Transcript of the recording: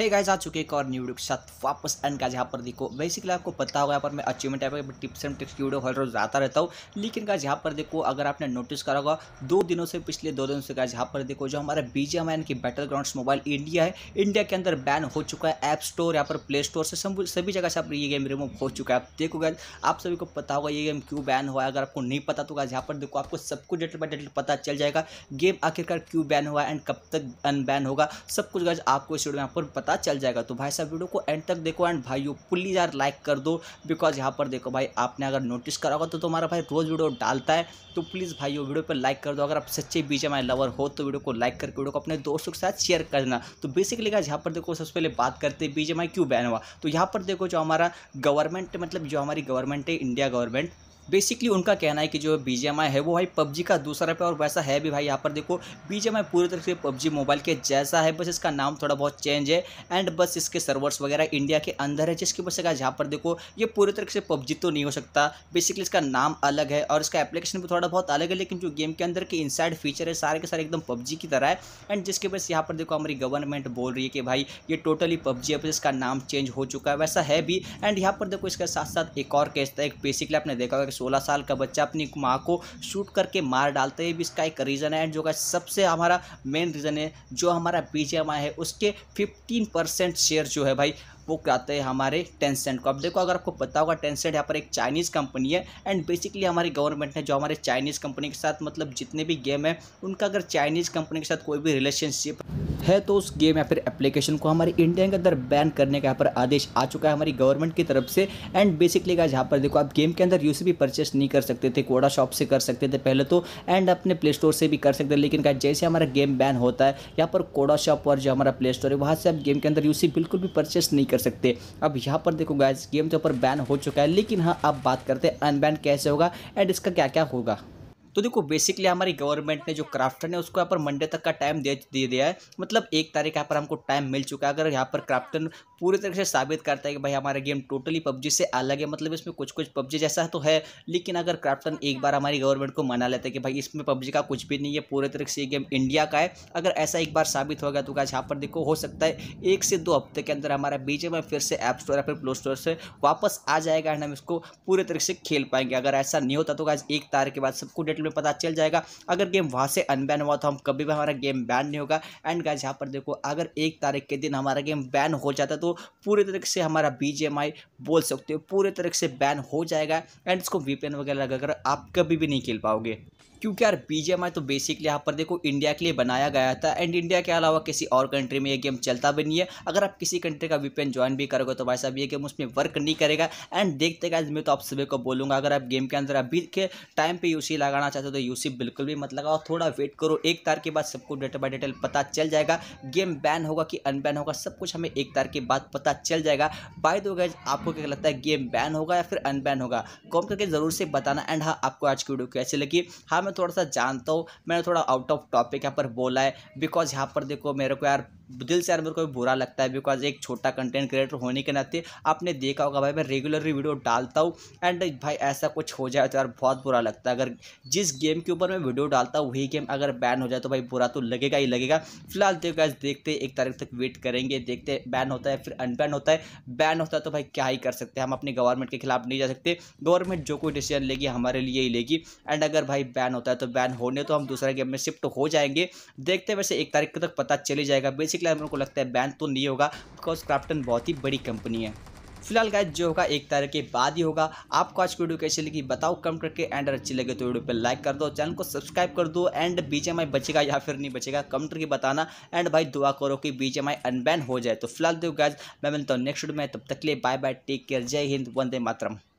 hey guys आ चुके एक और न्यू वीडियो के साथ वापस एंड का यहाँ पर देखो बेसिकली आपको पता होगा यहाँ पर मैं अचीवमेंट टाइप का टिप्स एंड ट्रिक्स वीडियो हर रोज आता रहता हूँ लेकिन गाइस यहाँ पर देखो अगर आपने नोटिस करा होगा दो दिनों से पिछले दो दिनों से गाइस यहाँ पर देखो जो हमारा बीजेम एन की बैटल ग्राउंड मोबाइल इंडिया है इंडिया के अंदर बैन हो चुका है ऐप स्टोर यहाँ पर प्ले स्टोर से सभी जगह से आप ये गेम रिमूव हो चुका है आप देखो गाइज आप सभी को पता होगा ये गेम क्यों बैन हुआ है अगर आपको नहीं पता तो गाइज यहाँ पर देखो आपको सब कुछ डिटेल बाई डिटेल पता चल जाएगा गेम आखिरकार क्यों बैन हुआ है एंड कब तक अनबैन होगा सब कुछ गाइज आपको इस वीडियो में यहाँ पर पता चल जाएगा तो भाई साहब वीडियो को एंड तक देखो एंड भाइयों प्लीज़ यार लाइक कर दो बिकॉज यहाँ पर देखो भाई आपने अगर नोटिस करा होगा तो तुम्हारा भाई रोज़ वीडियो डालता है तो प्लीज़ भाइयों वीडियो पर लाइक कर दो अगर आप सच्चे बीच में लवर हो तो वीडियो को लाइक करके वीडियो को अपने दोस्तों के साथ शेयर कर देना तो बेसिकली आज यहाँ पर देखो सबसे पहले बात करते हैं बीजेमआई क्यों बैन हुआ तो यहाँ पर देखो जो हमारा गवर्नमेंट मतलब जो हमारी गवर्नमेंट है इंडिया गवर्नमेंट बेसिकली उनका कहना है कि जो बी है वो भाई पबजी का दूसरा पे और वैसा है भी भाई यहाँ पर देखो बी पूरी तरह से पबजी मोबाइल के जैसा है बस इसका नाम थोड़ा बहुत चेंज है एंड बस इसके सर्वर्स वगैरह इंडिया के अंदर है जिसकी वजह से यहाँ पर देखो ये पूरी तरह से पबजी तो नहीं हो सकता बेसिकली इसका नाम अलग है और इसका एप्लीकेशन भी थोड़ा बहुत अलग है लेकिन जो गेम के अंदर के इनसाइड फीचर है सारे के सारे एकदम पबजी की तरह है एंड जिसकी वजह से यहाँ पर देखो हमारी गवर्नमेंट बोल रही है कि भाई ये टोटली पबजी है बस इसका नाम चेंज हो चुका है वैसा है भी एंड यहाँ पर देखो इसके साथ साथ एक और कैसता है एक बेसिकली आपने देखा होगा सोलह साल का बच्चा अपनी माँ को शूट करके मार डालता है ये भी इसका एक रीज़न है जो का सबसे हमारा मेन रीज़न है जो हमारा बीजेएमआई है उसके फिफ्टीन परसेंट शेयर जो है भाई वो कहते हैं हमारे टेंसेंट को अब देखो अगर आपको पता होगा टेंसेंट यहाँ पर एक चाइनीज़ कंपनी है एंड बेसिकली हमारी गवर्नमेंट ने जो हमारे चाइनीज़ कंपनी के साथ मतलब जितने भी गेम है उनका अगर चाइनीज़ कंपनी के साथ कोई भी रिलेशनशिप है तो उस गेम या फिर एप्लीकेशन को हमारे इंडिया के अंदर बैन करने का यहाँ पर आदेश आ चुका है हमारी गवर्नमेंट की तरफ से एंड बेसिकली का यहाँ पर देखो आप गेम के अंदर यूसी भी परचेस नहीं कर सकते थे कोडा शॉप से कर सकते थे पहले तो एंड अपने प्ले स्टोर से भी कर सकते थे लेकिन जैसे हमारा गेम बैन होता है यहाँ पर कोडा शॉप और जो हमारा प्ले स्टोर है वहाँ से आप गेम के अंदर यूसी बिल्कुल भी परचेस नहीं कर सकते अब यहाँ पर देखो गैस गेम तो पर बैन हो चुका है लेकिन हाँ अब बात करते हैं अनबैन कैसे होगा एंड इसका क्या क्या होगा तो देखो बेसिकली हमारी गवर्नमेंट ने जो क्राफ्टर ने उसको यहाँ पर मंडे तक का टाइम दे दे दिया है मतलब एक तारीख यहाँ पर हमको टाइम मिल चुका है अगर यहाँ पर क्राफ्टन पूरी तरीके से साबित करता है कि भाई हमारा गेम टोटली पबजी से अलग है मतलब इसमें कुछ कुछ पबजी जैसा तो है लेकिन अगर क्राफ्टन एक बार हमारी गवर्नमेंट को मना लेता है कि भाई इसमें पबजी का कुछ भी नहीं है पूरे तरीके से ये गेम इंडिया का है अगर ऐसा एक बार साबित होगा तो आज यहाँ पर देखो हो सकता है एक से दो हफ्ते के अंदर हमारा बीच में फिर से ऐप स्टोर या फिर प्ले स्टोर से वापस आ जाएगा एंड हम इसको पूरे तरीके से खेल पाएंगे अगर ऐसा नहीं होता तो आज एक तारीख के बाद सबको डेट टाइटल में पता चल जाएगा अगर गेम वहाँ से अनबैन हुआ तो हम कभी भी हमारा गेम बैन नहीं होगा एंड गाइज यहाँ पर देखो अगर एक तारीख के दिन हमारा गेम बैन हो जाता तो पूरे तरीके से हमारा बी बोल सकते हो पूरे तरीके से बैन हो जाएगा एंड इसको वीपीएन वगैरह लगाकर आप कभी भी नहीं खेल पाओगे क्योंकि यार आई तो बेसिकली यहाँ पर देखो इंडिया के लिए बनाया गया था एंड इंडिया के अलावा किसी और कंट्री में ये गेम चलता भी नहीं है अगर आप किसी कंट्री का वीपीएन ज्वाइन भी करोगे तो भाई साहब ये गेम उसमें वर्क नहीं करेगा एंड देखते गए मैं तो आप सभी को बोलूँगा अगर आप गेम के अंदर अभी के टाइम पर यूसी लगाना चाहते हो तो यूसी बिल्कुल भी मत लगाओ थोड़ा वेट करो एक तारीख के बाद सबको डेटा बाई डिटेल पता चल जाएगा गेम बैन होगा कि अनबैन होगा सब कुछ हमें एक तारीख के बाद पता चल जाएगा बाय दो गैज आपको क्या लगता है गेम बैन होगा या फिर अनबैन होगा कॉम करके ज़रूर से बताना एंड हाँ आपको आज की वीडियो कैसी लगी हाँ मैं थोड़ा सा जानता हूँ मैंने थोड़ा आउट ऑफ टॉपिक यहाँ पर बोला है बिकॉज यहाँ पर देखो मेरे को यार दिल से यार मेरे को बुरा लगता है बिकॉज एक छोटा कंटेंट क्रिएटर होने के नाते आपने देखा होगा भाई मैं रेगुलरली वीडियो डालता हूँ एंड भाई ऐसा कुछ हो जाए तो यार बहुत बुरा लगता है अगर जिस गेम के ऊपर मैं वीडियो डालता हूँ वही गेम अगर बैन हो जाए तो भाई बुरा तो लगेगा ही लगेगा फिलहाल देखो तो गैस देखते एक तारीख तक वेट करेंगे देखते बैन होता है फिर अनबैन होता है बैन होता है तो भाई क्या ही कर सकते हैं हम अपने गवर्नमेंट के खिलाफ नहीं जा सकते गवर्नमेंट जो कोई डिसीजन लेगी हमारे लिए ही लेगी एंड अगर भाई बैन होता है तो बैन होने तो हम दूसरा गेम में शिफ्ट हो जाएंगे देखते वैसे एक तारीख तक पता चली जाएगा बेसिक बेसिक लेवल को लगता है बैन तो नहीं होगा बिकॉज क्राफ्टन बहुत ही बड़ी कंपनी है फिलहाल गाइज जो होगा एक तारीख के बाद ही होगा आपको आज वीडियो कैसी लगी बताओ कम करके एंड अच्छी लगे तो वीडियो पे लाइक कर दो चैनल को सब्सक्राइब कर दो एंड बी बचेगा या फिर नहीं बचेगा कम करके बताना एंड भाई दुआ करो कि बी अनबैन हो जाए तो फिलहाल देखो गाइज मैं मिलता हूँ नेक्स्ट वीडियो में तब तक के लिए बाय बाय टेक केयर जय हिंद वंदे मातरम